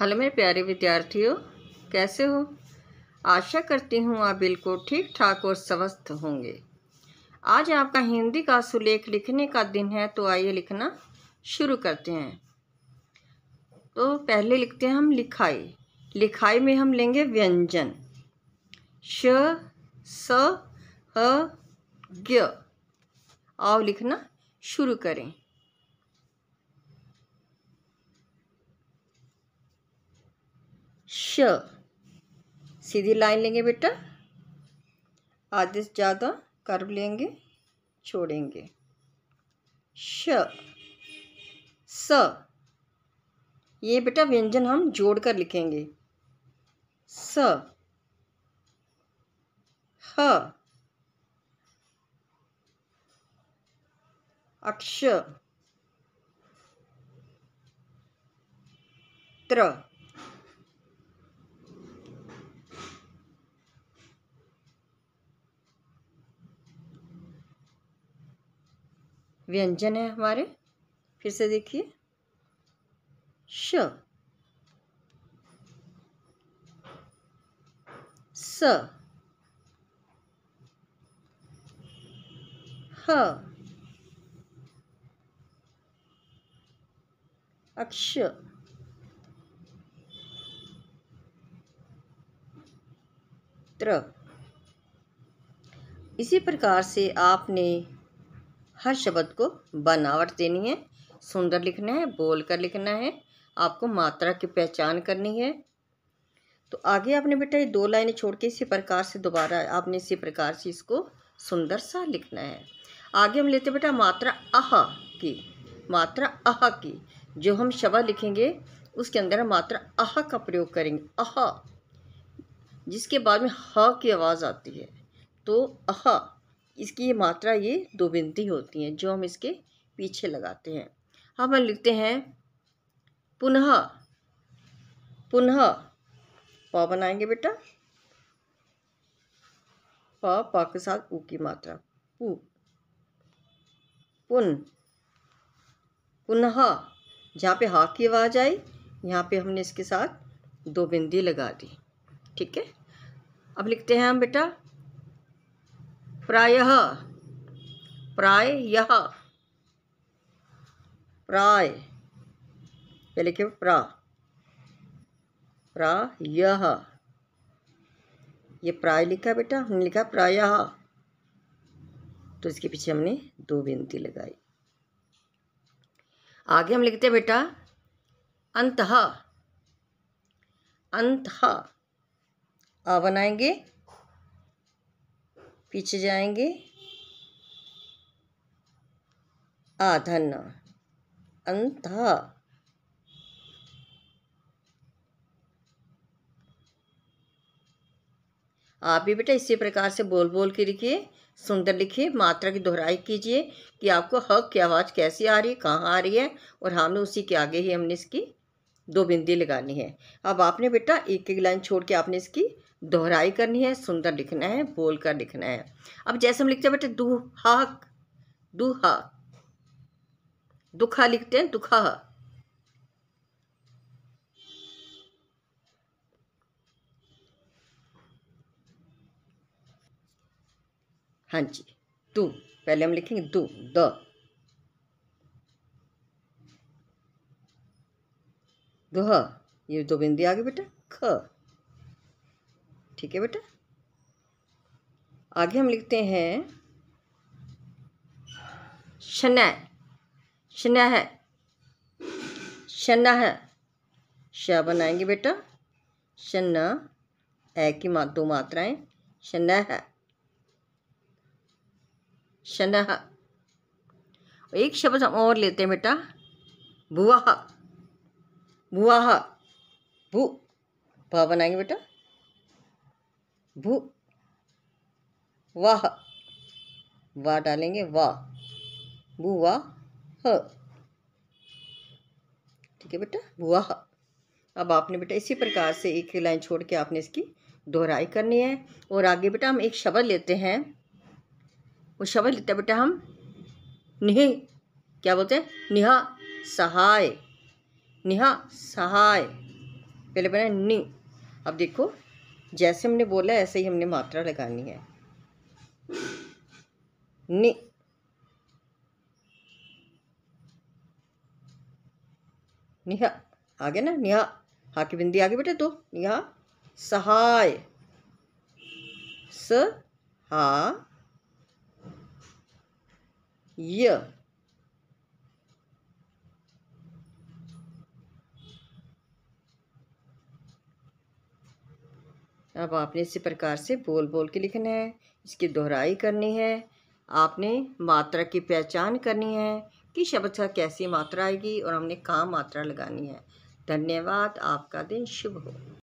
hello मेरे प्यारे विद्यार्थियों कैसे हो आशा करती हूँ आप बिल्कुल ठीक ठाक और स्वस्थ होंगे आज आपका हिंदी का सुलेख लिखने का दिन है तो आइए लिखना शुरू करते हैं तो पहले लिखते हैं हम लिखाई लिखाई में हम लेंगे व्यंजन श स ह ग आओ लिखना शुरू करें श सीधी लाइन लेंगे बेटा आधे से ज़्यादा कर्व लेंगे छोड़ेंगे श स ये बेटा व्यंजन हम जोड़कर लिखेंगे स ह अक्ष त्र व्यंजन है हमारे फिर से देखिए श स ह अक्ष त्र इसी प्रकार से आपने हर शब्द को बनावट देनी है सुंदर लिखना है बोल कर लिखना है आपको मात्रा की पहचान करनी है तो आगे आपने बेटा ये दो लाइनें छोड़ के इसी प्रकार से दोबारा आपने इसी प्रकार से इसको सुंदर सा लिखना है आगे हम लेते बेटा मात्रा अह की मात्रा अह की जो हम शब्द लिखेंगे उसके अंदर हम मात्रा अह का प्रयोग करेंगे अह जिसके बाद में ह की आवाज़ आती है तो अह इसकी ये मात्रा ये दो बिनती होती हैं जो हम इसके पीछे लगाते हैं हम हाँ, लिखते हैं पुनः पुनः प बनाएंगे बेटा प प के साथ ऊ की मात्रा पु पुन पुनः जहाँ पे हा की आवाज़ आई यहाँ पे हमने इसके साथ दो बिंदी लगा दी ठीक है अब लिखते हैं हम बेटा प्रायः यह प्राय पहले क्यों प्रा यह ये प्राय लिखा बेटा हमने लिखा प्रायः तो इसके पीछे हमने दो बिनती लगाई आगे हम लिखते बेटा अंत अंत आ बनाएंगे पीछे जाएंगे आधन अंत आप भी बेटा इसी प्रकार से बोल बोल के लिखिए सुंदर लिखिए मात्रा की दोहराई कीजिए कि आपको हक की आवाज़ कैसी आ रही है कहाँ आ रही है और हमने हाँ, उसी के आगे ही हमने इसकी दो बिंदी लगानी है अब आपने बेटा एक एक लाइन छोड़ के आपने इसकी दोहराई करनी है सुंदर लिखना है बोल कर लिखना है अब जैसे हम लिखते हैं बेटे दुहाक दुहा दुखा लिखते हैं दुखा हाँ जी दू पहले हम लिखेंगे दू द दुह ये दो तो बिंदी आ गई बेटा ख ठीक है बेटा आगे हम लिखते हैं शनह शनह शनह श बनाएंगे बेटा शना ऐ की मा, दो मात्राएं शनह शनह एक शब्द हम और लेते हैं बेटा बुआ बुआ भू भा बनाएंगे बेटा भू वाह वाह डालेंगे वाह भू ह ठीक है बेटा बुआ अब आपने बेटा इसी प्रकार से एक लाइन छोड़ के आपने इसकी दोहराई करनी है और आगे बेटा हम एक शब्द लेते हैं वो शब्द लेते हैं बेटा हम निह क्या बोलते हैं निहा सहाय निहा सहाय पहले बना नि अब देखो जैसे हमने बोला ऐसे ही हमने मात्रा लगानी है नि निहा आ गया ना निहा हा की बिंदी आगे बेटे दो निहा सहाय स हा य अब आपने इसी प्रकार से बोल बोल के लिखना है इसकी दोहराई करनी है आपने मात्रा की पहचान करनी है कि शब्द का कैसी मात्रा आएगी और हमने कहाँ मात्रा लगानी है धन्यवाद आपका दिन शुभ हो